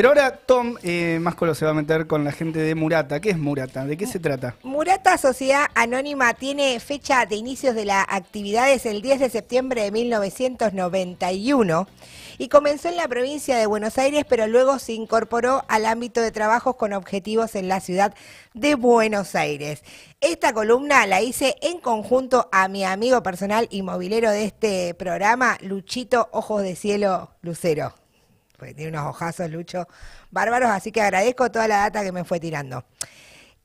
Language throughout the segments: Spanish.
Pero ahora Tom eh, Máscolo se va a meter con la gente de Murata. ¿Qué es Murata? ¿De qué se trata? Murata Sociedad Anónima tiene fecha de inicios de las actividades el 10 de septiembre de 1991 y comenzó en la provincia de Buenos Aires, pero luego se incorporó al ámbito de trabajos con objetivos en la ciudad de Buenos Aires. Esta columna la hice en conjunto a mi amigo personal y movilero de este programa, Luchito Ojos de Cielo Lucero porque tiene unos ojazos, Lucho, bárbaros, así que agradezco toda la data que me fue tirando.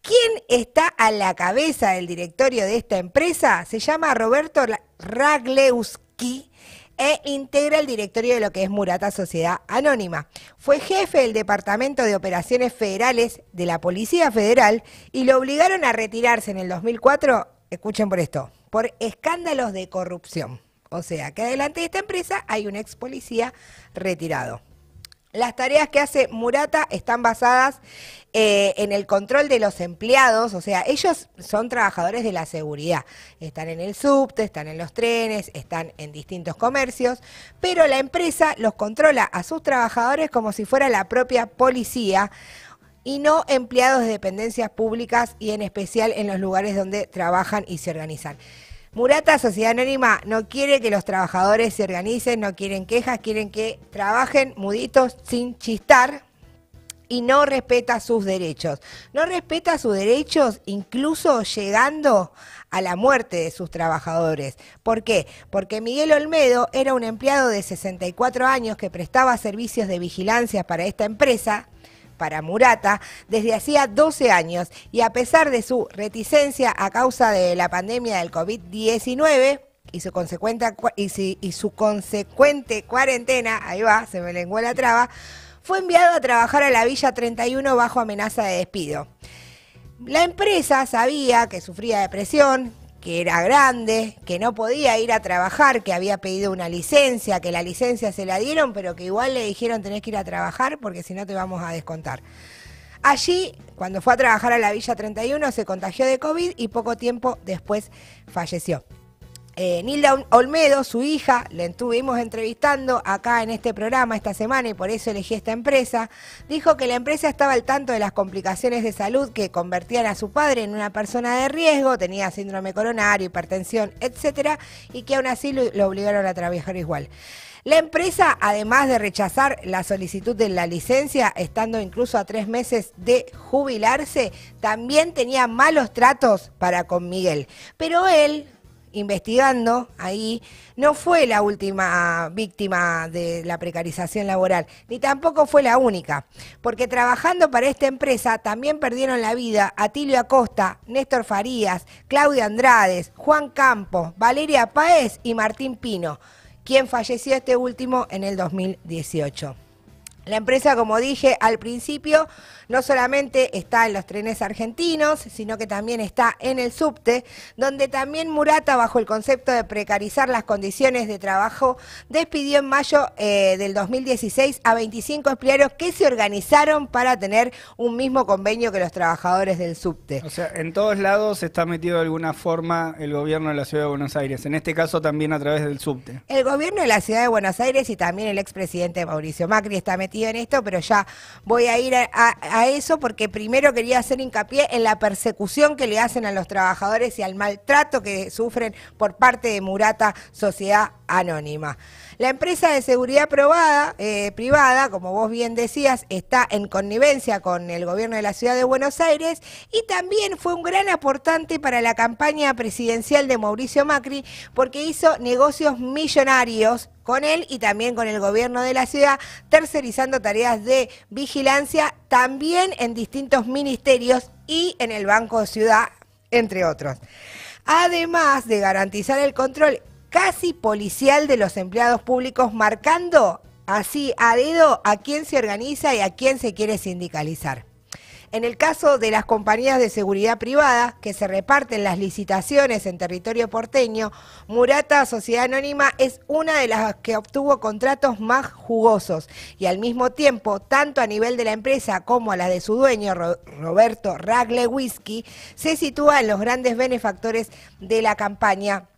¿Quién está a la cabeza del directorio de esta empresa? Se llama Roberto Raglewski e integra el directorio de lo que es Murata Sociedad Anónima. Fue jefe del Departamento de Operaciones Federales de la Policía Federal y lo obligaron a retirarse en el 2004, escuchen por esto, por escándalos de corrupción. O sea, que adelante de esta empresa hay un ex policía retirado. Las tareas que hace Murata están basadas eh, en el control de los empleados, o sea, ellos son trabajadores de la seguridad, están en el subte, están en los trenes, están en distintos comercios, pero la empresa los controla a sus trabajadores como si fuera la propia policía y no empleados de dependencias públicas y en especial en los lugares donde trabajan y se organizan. Murata, Sociedad Anónima, no quiere que los trabajadores se organicen, no quieren quejas, quieren que trabajen muditos sin chistar y no respeta sus derechos. No respeta sus derechos incluso llegando a la muerte de sus trabajadores. ¿Por qué? Porque Miguel Olmedo era un empleado de 64 años que prestaba servicios de vigilancia para esta empresa para Murata desde hacía 12 años y a pesar de su reticencia a causa de la pandemia del COVID-19, y su, consecuente, y, su consecuente cuarentena, ahí va, se me lenguó la traba, fue enviado a trabajar a la Villa 31 bajo amenaza de despido. La empresa sabía que sufría depresión, que era grande, que no podía ir a trabajar, que había pedido una licencia, que la licencia se la dieron, pero que igual le dijeron tenés que ir a trabajar porque si no te vamos a descontar. Allí, cuando fue a trabajar a la Villa 31, se contagió de COVID y poco tiempo después falleció. Eh, Nilda Olmedo, su hija, la estuvimos entrevistando acá en este programa esta semana y por eso elegí esta empresa, dijo que la empresa estaba al tanto de las complicaciones de salud que convertían a su padre en una persona de riesgo, tenía síndrome coronario, hipertensión, etcétera, y que aún así lo, lo obligaron a trabajar igual. La empresa, además de rechazar la solicitud de la licencia, estando incluso a tres meses de jubilarse, también tenía malos tratos para con Miguel. Pero él, investigando ahí, no fue la última víctima de la precarización laboral, ni tampoco fue la única, porque trabajando para esta empresa también perdieron la vida Atilio Acosta, Néstor Farías, Claudia Andrades, Juan Campos, Valeria Paez y Martín Pino, quien falleció este último en el 2018. La empresa, como dije al principio, no solamente está en los trenes argentinos, sino que también está en el subte, donde también Murata, bajo el concepto de precarizar las condiciones de trabajo, despidió en mayo eh, del 2016 a 25 empleados que se organizaron para tener un mismo convenio que los trabajadores del subte. O sea, en todos lados está metido de alguna forma el gobierno de la Ciudad de Buenos Aires, en este caso también a través del subte. El gobierno de la Ciudad de Buenos Aires y también el expresidente Mauricio Macri está metido en esto, pero ya voy a ir a, eso porque primero quería hacer hincapié en la persecución que le hacen a los trabajadores y al maltrato que sufren por parte de Murata Sociedad Anónima. La empresa de seguridad probada, eh, privada, como vos bien decías, está en connivencia con el gobierno de la ciudad de Buenos Aires y también fue un gran aportante para la campaña presidencial de Mauricio Macri porque hizo negocios millonarios con él y también con el gobierno de la ciudad, tercerizando tareas de vigilancia también en distintos ministerios y en el Banco Ciudad, entre otros. Además de garantizar el control casi policial de los empleados públicos, marcando así a dedo a quién se organiza y a quién se quiere sindicalizar. En el caso de las compañías de seguridad privada que se reparten las licitaciones en territorio porteño, Murata Sociedad Anónima es una de las que obtuvo contratos más jugosos y al mismo tiempo, tanto a nivel de la empresa como a la de su dueño, Roberto Ragle Whisky, se sitúa en los grandes benefactores de la campaña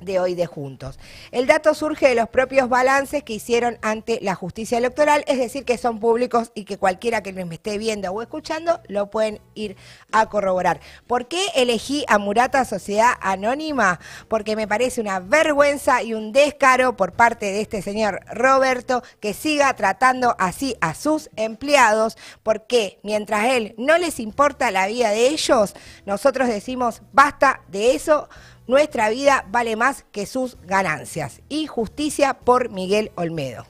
de hoy de Juntos. El dato surge de los propios balances que hicieron ante la justicia electoral, es decir, que son públicos y que cualquiera que me esté viendo o escuchando lo pueden ir a corroborar. ¿Por qué elegí a Murata Sociedad Anónima? Porque me parece una vergüenza y un descaro por parte de este señor Roberto que siga tratando así a sus empleados, porque mientras él no les importa la vida de ellos, nosotros decimos basta de eso nuestra vida vale más que sus ganancias. Y justicia por Miguel Olmedo.